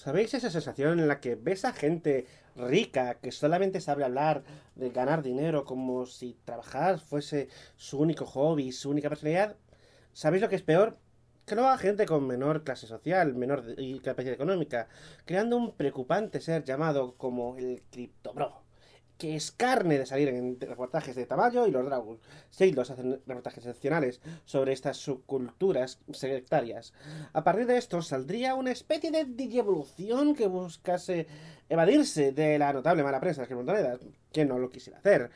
¿Sabéis esa sensación en la que ves a gente rica que solamente sabe hablar de ganar dinero como si trabajar fuese su único hobby, su única personalidad? ¿Sabéis lo que es peor? Que lo haga gente con menor clase social, menor capacidad económica, creando un preocupante ser llamado como el criptobro que es carne de salir en reportajes de Tamayo y los Dragon. los hacen reportajes excepcionales sobre estas subculturas sectarias. A partir de esto saldría una especie de digievolución que buscase evadirse de la notable mala prensa de Montonedas, que no lo quisiera hacer,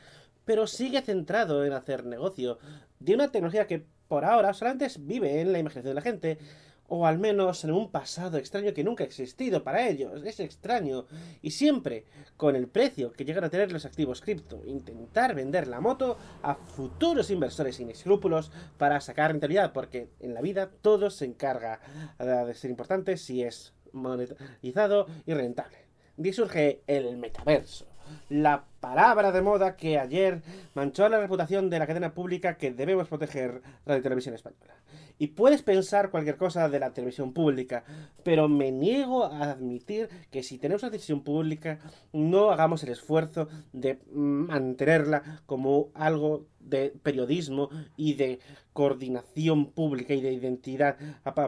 pero sigue centrado en hacer negocio de una tecnología que por ahora solamente vive en la imaginación de la gente o al menos en un pasado extraño que nunca ha existido para ellos. Es extraño. Y siempre, con el precio que llegan a tener los activos cripto, intentar vender la moto a futuros inversores sin escrúpulos para sacar rentabilidad, porque en la vida todo se encarga de ser importante si es monetizado y rentable. Y surge el metaverso la palabra de moda que ayer manchó la reputación de la cadena pública que debemos proteger Radio Televisión Española. Y puedes pensar cualquier cosa de la televisión pública, pero me niego a admitir que si tenemos una televisión pública no hagamos el esfuerzo de mm, mantenerla como algo de periodismo y de coordinación pública y de identidad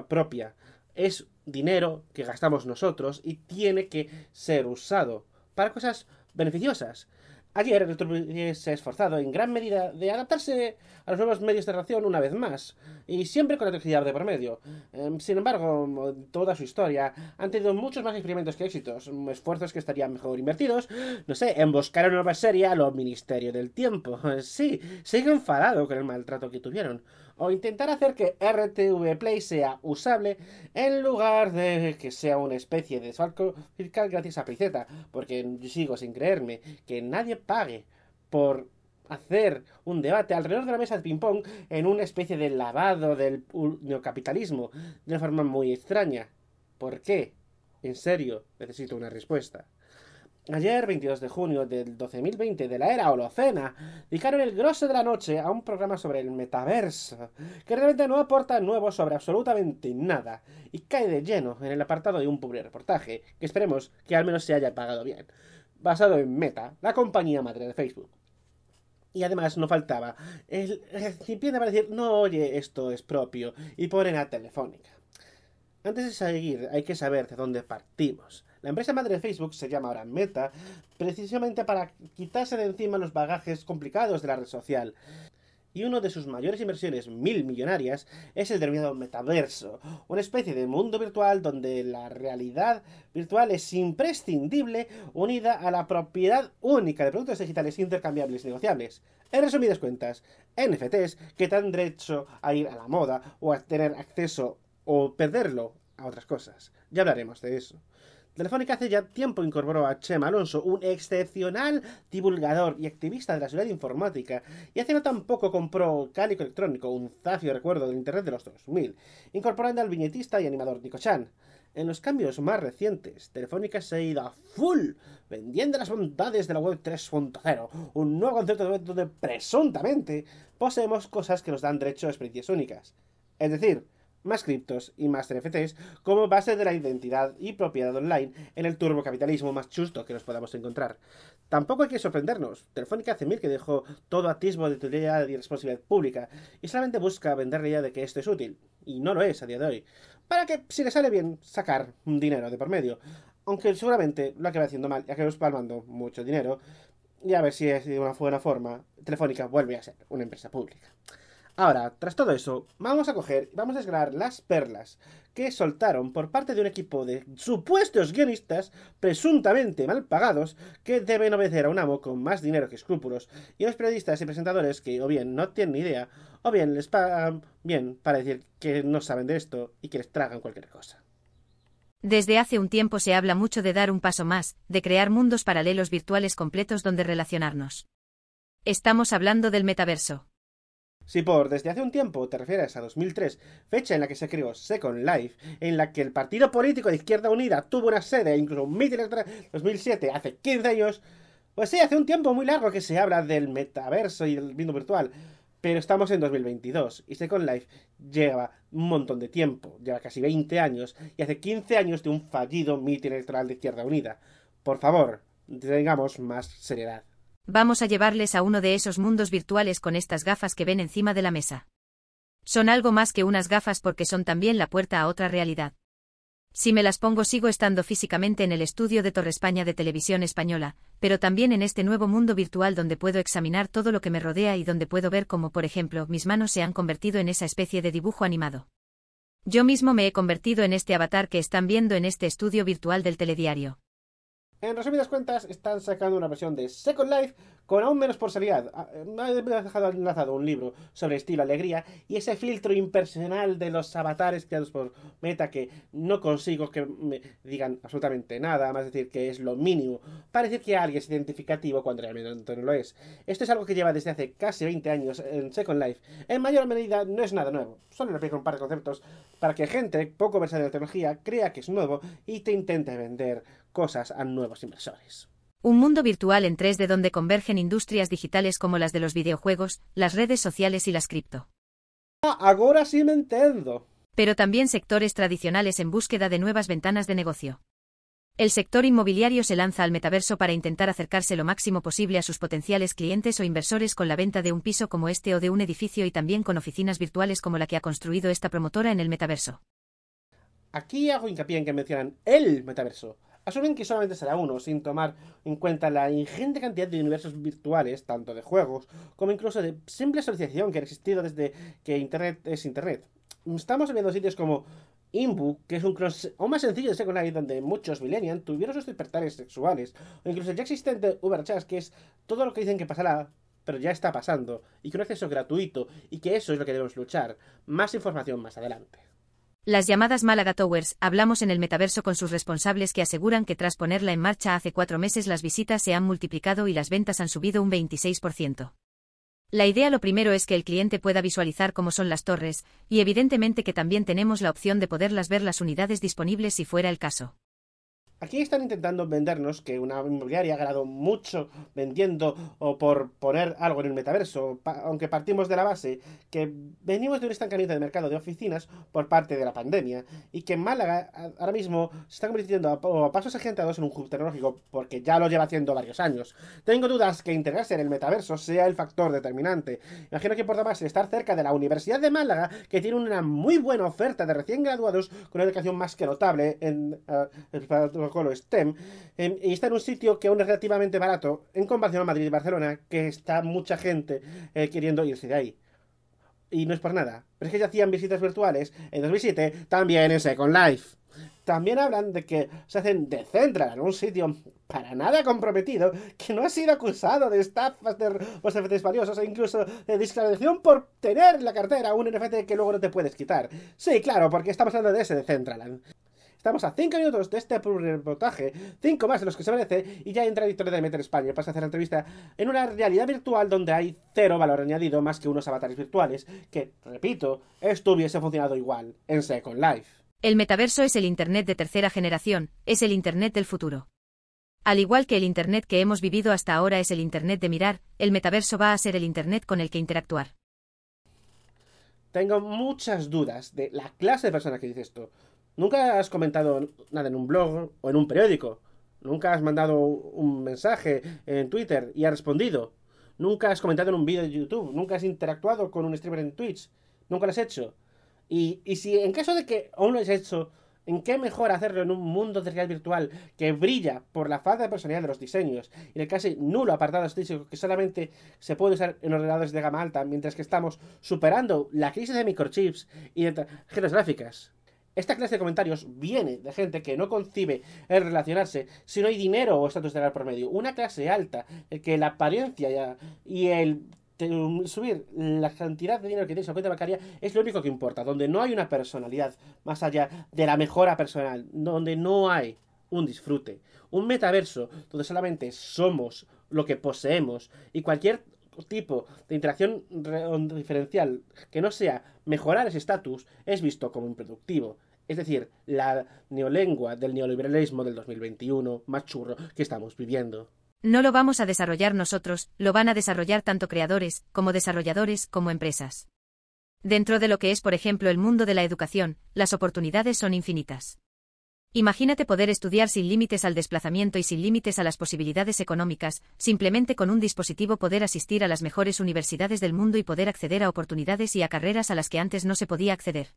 propia. Es dinero que gastamos nosotros y tiene que ser usado para cosas beneficiosas. Ayer el se ha esforzado en gran medida de adaptarse a los nuevos medios de relación una vez más, y siempre con la toxicidad de por medio. Em, sin embargo, toda su historia han tenido muchos más experimentos que éxitos, mm, esfuerzos que estarían mejor invertidos, no sé, en buscar una nueva serie a los Ministerios del Tiempo. Sí, sigue enfadado con el maltrato que tuvieron o intentar hacer que RTV Play sea usable en lugar de que sea una especie de desfalco fiscal gracias a Piceta, porque sigo sin creerme que nadie pague por hacer un debate alrededor de la mesa de ping-pong en una especie de lavado del neocapitalismo de una forma muy extraña. ¿Por qué? En serio, necesito una respuesta. Ayer, 22 de junio del 2020 de la era Holocena, dedicaron el grosso de la noche a un programa sobre el metaverso, que realmente no aporta nuevo sobre absolutamente nada, y cae de lleno en el apartado de un pobre reportaje, que esperemos que al menos se haya pagado bien, basado en Meta, la compañía madre de Facebook. Y además no faltaba, el recipiente para decir, no, oye, esto es propio, y ponen la Telefónica. Antes de seguir, hay que saber de dónde partimos. La empresa madre de Facebook se llama ahora Meta, precisamente para quitarse de encima los bagajes complicados de la red social. Y una de sus mayores inversiones mil millonarias es el denominado metaverso, una especie de mundo virtual donde la realidad virtual es imprescindible unida a la propiedad única de productos digitales intercambiables y negociables. En resumidas cuentas, NFTs que te dan derecho a ir a la moda o a tener acceso o perderlo a otras cosas. Ya hablaremos de eso. Telefónica hace ya tiempo incorporó a Chema Alonso, un excepcional divulgador y activista de la ciudad informática, y hace no tan poco compró Cálico Electrónico, un zafio recuerdo del Internet de los 2000, incorporando al viñetista y animador Nico Chan. En los cambios más recientes, Telefónica se ha ido a full vendiendo las bondades de la web 3.0, un nuevo concepto de web donde presuntamente poseemos cosas que nos dan derecho a experiencias únicas. Es decir, más criptos y más NFTs como base de la identidad y propiedad online en el turbocapitalismo más chusto que nos podamos encontrar. Tampoco hay que sorprendernos. Telefónica hace mil que dejó todo atisbo de utilidad y responsabilidad pública y solamente busca vender la idea de que esto es útil, y no lo es a día de hoy, para que, si le sale bien, sacar dinero de por medio. Aunque seguramente lo acabe haciendo mal y acabemos palmando mucho dinero, y a ver si es de una buena forma, Telefónica vuelve a ser una empresa pública. Ahora, tras todo eso, vamos a coger, y vamos a desgranar las perlas que soltaron por parte de un equipo de supuestos guionistas presuntamente mal pagados que deben obedecer a un amo con más dinero que escrúpulos y a los periodistas y presentadores que o bien no tienen ni idea o bien les pagan bien para decir que no saben de esto y que les tragan cualquier cosa. Desde hace un tiempo se habla mucho de dar un paso más, de crear mundos paralelos virtuales completos donde relacionarnos. Estamos hablando del metaverso. Si por desde hace un tiempo te refieres a 2003, fecha en la que se creó Second Life, en la que el Partido Político de Izquierda Unida tuvo una sede, incluso un mítin en 2007, hace 15 años, pues sí, hace un tiempo muy largo que se habla del metaverso y del mundo virtual, pero estamos en 2022 y Second Life lleva un montón de tiempo, lleva casi 20 años y hace 15 años de un fallido mítin electoral de Izquierda Unida. Por favor, tengamos más seriedad. Vamos a llevarles a uno de esos mundos virtuales con estas gafas que ven encima de la mesa. Son algo más que unas gafas porque son también la puerta a otra realidad. Si me las pongo sigo estando físicamente en el estudio de Torrespaña de Televisión Española, pero también en este nuevo mundo virtual donde puedo examinar todo lo que me rodea y donde puedo ver cómo, por ejemplo, mis manos se han convertido en esa especie de dibujo animado. Yo mismo me he convertido en este avatar que están viendo en este estudio virtual del telediario. En resumidas cuentas, están sacando una versión de Second Life con aún menos ah, eh, Me Ha dejado lanzado un libro sobre estilo alegría y ese filtro impersonal de los avatares creados por Meta que no consigo que me digan absolutamente nada, más decir que es lo mínimo, para que alguien es identificativo cuando realmente no lo es. Esto es algo que lleva desde hace casi 20 años en Second Life. En mayor medida no es nada nuevo, solo le un par de conceptos para que gente poco versada en la tecnología crea que es nuevo y te intente vender cosas a nuevos inversores. Un mundo virtual en 3D donde convergen industrias digitales como las de los videojuegos, las redes sociales y las cripto. Ah, ahora sí me entiendo. Pero también sectores tradicionales en búsqueda de nuevas ventanas de negocio. El sector inmobiliario se lanza al metaverso para intentar acercarse lo máximo posible a sus potenciales clientes o inversores con la venta de un piso como este o de un edificio y también con oficinas virtuales como la que ha construido esta promotora en el metaverso. Aquí hago hincapié en que mencionan el metaverso, asumen que solamente será uno, sin tomar en cuenta la ingente cantidad de universos virtuales, tanto de juegos como incluso de simple asociación que ha existido desde que Internet es Internet. Estamos viendo sitios como Inbook, que es un cross o más sencillo de Second Life, donde muchos millennials tuvieron sus despertares sexuales, o incluso el ya existente Uberchats, que es todo lo que dicen que pasará, pero ya está pasando, y que acceso gratuito, y que eso es lo que debemos luchar. Más información más adelante. Las llamadas Málaga Towers, hablamos en el metaverso con sus responsables que aseguran que tras ponerla en marcha hace cuatro meses las visitas se han multiplicado y las ventas han subido un 26%. La idea lo primero es que el cliente pueda visualizar cómo son las torres, y evidentemente que también tenemos la opción de poderlas ver las unidades disponibles si fuera el caso. Aquí están intentando vendernos que una inmobiliaria ha ganado mucho vendiendo o por poner algo en el metaverso, aunque partimos de la base que venimos de un estancamiento de mercado de oficinas por parte de la pandemia y que Málaga ahora mismo se está convirtiendo a, pasos agigantados en un hub tecnológico porque ya lo lleva haciendo varios años. Tengo dudas que integrarse en el metaverso sea el factor determinante. Imagino que importa más estar cerca de la Universidad de Málaga que tiene una muy buena oferta de recién graduados con una educación más que notable en... el eh, Colo STEM, em, y está en un sitio que aún es relativamente barato en comparación a Madrid y Barcelona, que está mucha gente eh, queriendo irse de ahí. Y no es por nada, pero es que ya hacían visitas virtuales en 2007 también en Second Life. También hablan de que se hacen de central un sitio para nada comprometido que no ha sido acusado de estafas de NFTs valiosos e incluso de discriminación por tener la cartera un NFT que luego no te puedes quitar. Sí, claro, porque estamos hablando de ese de Estamos a 5 minutos de este reportaje, cinco más de los que se merece, y ya entra Victoria de meter España. para hacer la entrevista en una realidad virtual donde hay cero valor añadido más que unos avatares virtuales, que, repito, esto hubiese funcionado igual en Second Life. El metaverso es el Internet de tercera generación, es el Internet del futuro. Al igual que el Internet que hemos vivido hasta ahora es el Internet de mirar, el metaverso va a ser el Internet con el que interactuar. Tengo muchas dudas de la clase de persona que dice esto. Nunca has comentado nada en un blog o en un periódico. Nunca has mandado un mensaje en Twitter y has respondido. Nunca has comentado en un vídeo de YouTube. Nunca has interactuado con un streamer en Twitch. Nunca lo has hecho. Y, si en caso de que aún lo has hecho, ¿En qué mejor hacerlo en un mundo de realidad virtual que brilla por la falta de personalidad de los diseños y el casi nulo apartado estético que solamente se puede usar en ordenadores de gama alta, mientras que estamos superando la crisis de microchips y de tarjetas gráficas? Esta clase de comentarios viene de gente que no concibe el relacionarse si no hay dinero o estatus legal por medio. Una clase alta, eh, que la apariencia y el um, subir la cantidad de dinero que tienes en cuenta bancaria es lo único que importa, donde no hay una personalidad más allá de la mejora personal, donde no hay un disfrute, un metaverso donde solamente somos lo que poseemos y cualquier tipo de interacción diferencial que no sea mejorar ese estatus es visto como improductivo. Es decir, la neolengua del neoliberalismo del 2021 más churro que estamos viviendo. No lo vamos a desarrollar nosotros, lo van a desarrollar tanto creadores, como desarrolladores, como empresas. Dentro de lo que es, por ejemplo, el mundo de la educación, las oportunidades son infinitas. Imagínate poder estudiar sin límites al desplazamiento y sin límites a las posibilidades económicas, simplemente con un dispositivo poder asistir a las mejores universidades del mundo y poder acceder a oportunidades y a carreras a las que antes no se podía acceder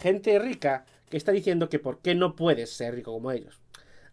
gente rica que está diciendo que por qué no puedes ser rico como ellos.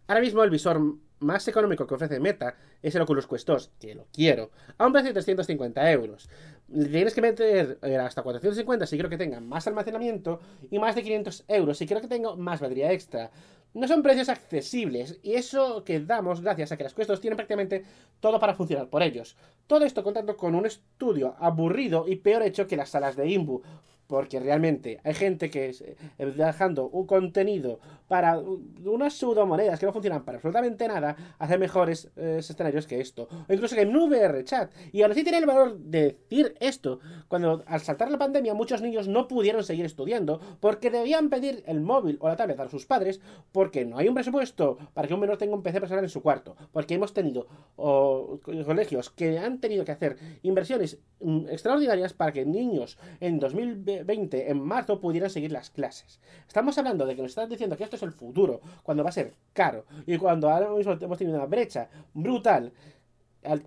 Ahora mismo el visor más económico que ofrece Meta es el Oculus Quest 2, que lo quiero, a un precio de 350 euros. Tienes que meter eh, hasta 450 si quiero que tenga más almacenamiento y más de 500 euros si quiero que tenga más batería extra. No son precios accesibles y eso que damos gracias a que las Quest tienen prácticamente todo para funcionar por ellos. Todo esto contando con un estudio aburrido y peor hecho que las salas de Imbu, porque realmente hay gente que es eh, dejando un contenido para unas monedas que no funcionan para absolutamente nada, hace mejores eh, escenarios que esto. O incluso que en VR chat. Y ahora sí tiene el valor de decir esto, cuando al saltar la pandemia muchos niños no pudieron seguir estudiando porque debían pedir el móvil o la tablet a sus padres porque no hay un presupuesto para que un menor tenga un PC personal en su cuarto. Porque hemos tenido o, colegios que han tenido que hacer inversiones mm, extraordinarias para que niños en 2020 en marzo, pudieran seguir las clases. Estamos hablando de que nos están diciendo que esto es el futuro, cuando va a ser caro y cuando ahora mismo hemos tenido una brecha brutal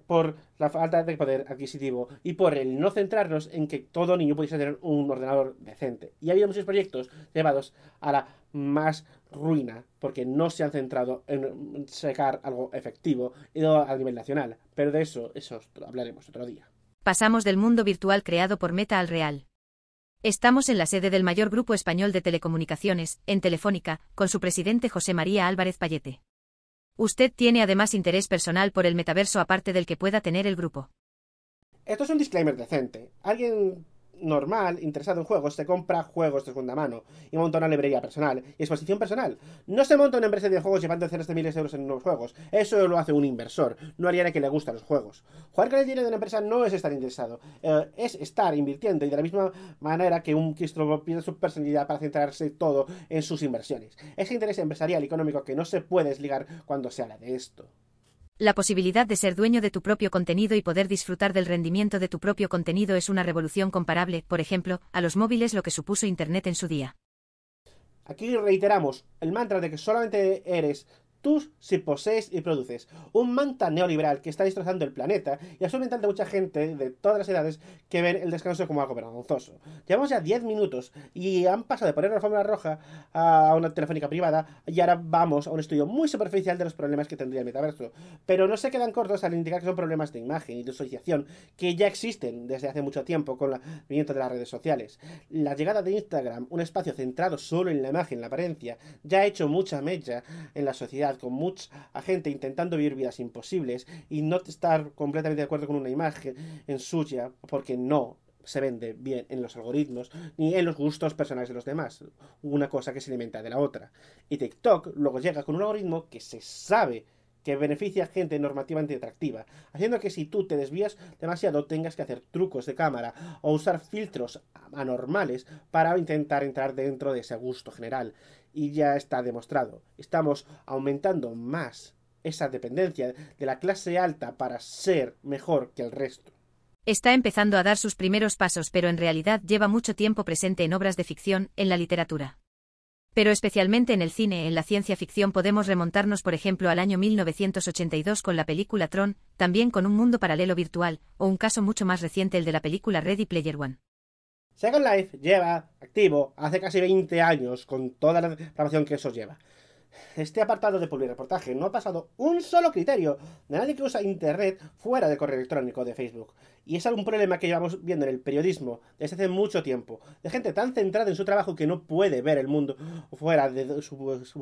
por la falta de poder adquisitivo y por el no centrarnos en que todo niño pudiese tener un ordenador decente. Y ha habido muchos proyectos llevados a la más ruina porque no se han centrado en sacar algo efectivo a nivel nacional. Pero de eso, eso hablaremos otro día. Pasamos del mundo virtual creado por Meta al real. Estamos en la sede del mayor grupo español de telecomunicaciones, en Telefónica, con su presidente José María Álvarez Payete. Usted tiene además interés personal por el metaverso aparte del que pueda tener el grupo. Esto es un disclaimer decente. Alguien normal, interesado en juegos, se compra juegos de segunda mano y monta una librería personal y exposición personal. No se monta una empresa de juegos llevando decenas de miles de euros en nuevos juegos. Eso lo hace un inversor, no haría que le gustan los juegos. Jugar con el dinero de una empresa no es estar interesado, eh, es estar invirtiendo y de la misma manera que un Kistro pierde su personalidad para centrarse todo en sus inversiones. Ese interés empresarial y económico que no se puede desligar cuando se habla de esto. La posibilidad de ser dueño de tu propio contenido y poder disfrutar del rendimiento de tu propio contenido es una revolución comparable, por ejemplo, a los móviles lo que supuso Internet en su día. Aquí reiteramos el mantra de que solamente eres tú si posees y produces. Un manta neoliberal que está destrozando el planeta y mental de mucha gente de todas las edades que ven el descanso como algo vergonzoso. Llevamos ya 10 minutos y han pasado de poner una fórmula roja a una telefónica privada y ahora vamos a un estudio muy superficial de los problemas que tendría el metaverso. Pero no se quedan cortos al indicar que son problemas de imagen y de asociación que ya existen desde hace mucho tiempo con el movimiento de las redes sociales. La llegada de Instagram, un espacio centrado solo en la imagen, la apariencia, ya ha hecho mucha mecha en la sociedad con mucha gente intentando vivir vidas imposibles y no estar completamente de acuerdo con una imagen en suya porque no se vende bien en los algoritmos ni en los gustos personales de los demás. Una cosa que se alimenta de la otra. Y TikTok luego llega con un algoritmo que se sabe que beneficia a gente normativamente atractiva, haciendo que si tú te desvías demasiado tengas que hacer trucos de cámara o usar filtros anormales para intentar entrar dentro de ese gusto general y ya está demostrado. Estamos aumentando más esa dependencia de la clase alta para ser mejor que el resto. Está empezando a dar sus primeros pasos, pero en realidad lleva mucho tiempo presente en obras de ficción, en la literatura. Pero especialmente en el cine, en la ciencia ficción podemos remontarnos, por ejemplo, al año 1982 con la película Tron, también con un mundo paralelo virtual, o un caso mucho más reciente el de la película Ready Player One. Second Life lleva activo hace casi 20 años con toda la programación que eso lleva este apartado de publireportaje no ha pasado un solo criterio de nadie que usa Internet fuera de correo electrónico de Facebook. Y es algún problema que llevamos viendo en el periodismo desde hace mucho tiempo, de gente tan centrada en su trabajo que no puede ver el mundo fuera de su,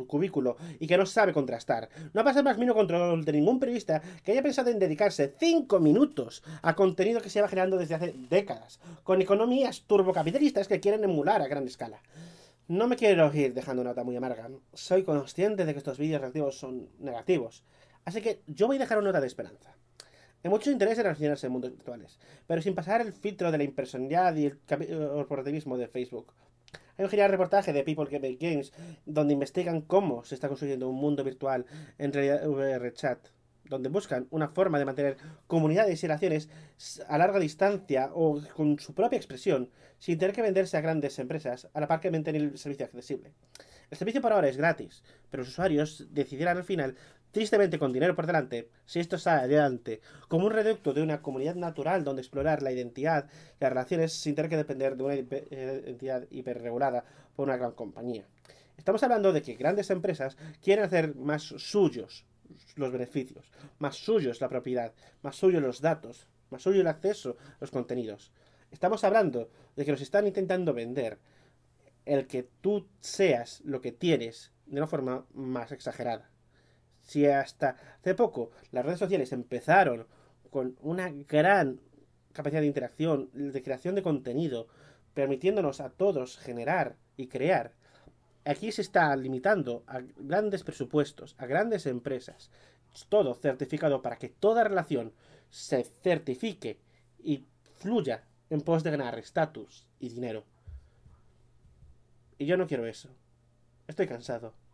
cubículo y que no sabe contrastar. No ha pasado más mínimo control de ningún periodista que haya pensado en dedicarse 5 minutos a contenido que se va generando desde hace décadas, con economías turbocapitalistas que quieren emular a gran escala. No me quiero ir dejando una nota muy amarga. Soy consciente de que estos vídeos reactivos son negativos. Así que yo voy a dejar una nota de esperanza. Hay mucho interés en relacionarse en mundos virtuales, pero sin pasar el filtro de la impersonalidad y el eh, corporativismo de Facebook. Hay un genial reportaje de People Game Games donde investigan cómo se está construyendo un mundo virtual en realidad VR chat donde buscan una forma de mantener comunidades y relaciones a larga distancia o con su propia expresión, sin tener que venderse a grandes empresas, a la par que mantener el servicio accesible. El servicio por ahora es gratis, pero los usuarios decidirán al final, tristemente con dinero por delante, si esto sale adelante, como un reducto de una comunidad natural donde explorar la identidad y las relaciones sin tener que depender de una identidad eh, hiperregulada por una gran compañía. Estamos hablando de que grandes empresas quieren hacer más suyos los beneficios, más suyo es la propiedad, más suyo los datos, más suyo el acceso a los contenidos. Estamos hablando de que nos están intentando vender el que tú seas lo que tienes de una forma más exagerada. Si hasta hace poco las redes sociales empezaron con una gran capacidad de interacción, de creación de contenido, permitiéndonos a todos generar y crear aquí se está limitando a grandes presupuestos, a grandes empresas, todo certificado para que toda relación se certifique y fluya en pos de ganar estatus y dinero. Y yo no quiero eso. Estoy cansado.